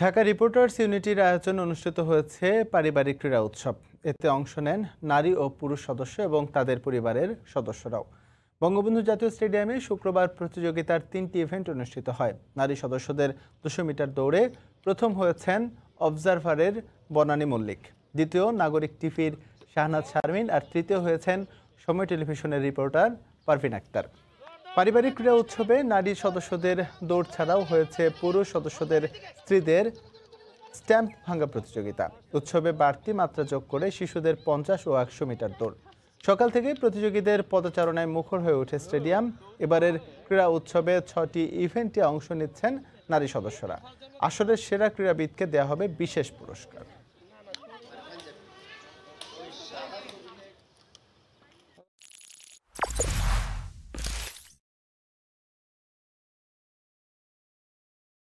Dhaka reporters ইউনিটির আয়োজন অনুষ্ঠিত হয়েছে পারিবারিক ক্রীড়া উৎসব এতে অংশ নেন নারী ও পুরুষ সদস্য এবং তাদের পরিবারের সদস্যরাও বঙ্গবন্ধু জাতীয় স্টেডিয়ামে শুক্রবার প্রতিযোগিতার তিনটি ইভেন্ট অনুষ্ঠিত হয় নারী সদস্যদের দুশো মিটার দৌড়ে প্রথম হয়েছেন অবজারভারের বনানী মল্লিক দ্বিতীয় নাগরিক টিভির শাহনাজ শারমিন আর তৃতীয় হয়েছেন সময় টেলিভিশনের রিপোর্টার পারভিন আক্তার পারিবারিক ক্রীড়া উৎসবে নারী সদস্যদের দৌড় ছাড়াও হয়েছে পুরুষ সদস্যদের স্ত্রীদের স্ট্যাম্প ভাঙ্গা প্রতিযোগিতা উৎসবে বাড়তি মাত্রা যোগ করে শিশুদের পঞ্চাশ ও একশো মিটার দৌড় সকাল থেকে প্রতিযোগীদের পদচারণায় মুখর হয়ে ওঠে স্টেডিয়াম এবারের ক্রীড়া উৎসবে ছটি ইভেন্টে অংশ নিচ্ছেন নারী সদস্যরা আসলে সেরা ক্রীড়াবিদকে দেয়া হবে বিশেষ পুরস্কার